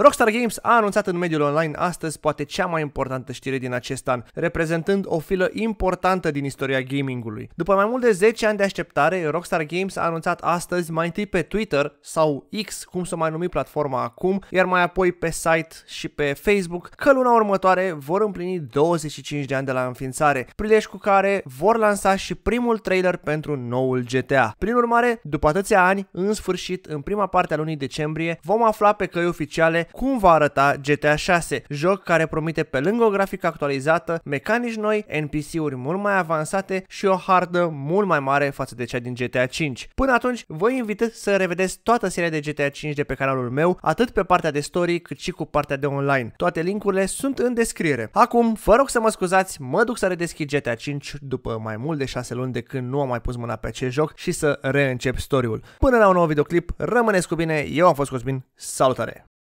Rockstar Games a anunțat în mediul online astăzi poate cea mai importantă știre din acest an, reprezentând o filă importantă din istoria gamingului. După mai mult de 10 ani de așteptare, Rockstar Games a anunțat astăzi mai întâi pe Twitter sau X, cum să mai numi platforma acum, iar mai apoi pe site și pe Facebook că luna următoare vor împlini 25 de ani de la înființare, prilej cu care vor lansa și primul trailer pentru noul GTA. Prin urmare, după atâția ani, în sfârșit, în prima parte a lunii decembrie, vom afla pe căi oficiale cum va arăta GTA 6, joc care promite pe lângă o grafică actualizată, mecanici noi, NPC-uri mult mai avansate și o hardă mult mai mare față de cea din GTA 5. Până atunci, vă invit să revedeți toată seria de GTA 5 de pe canalul meu, atât pe partea de story cât și cu partea de online. Toate linkurile sunt în descriere. Acum, vă rog să mă scuzați, mă duc să redeschid GTA 5 după mai mult de 6 luni de când nu am mai pus mâna pe acest joc și să reîncep story-ul. Până la un nou videoclip, rămâneți cu bine, eu am fost Cosmin, salutare!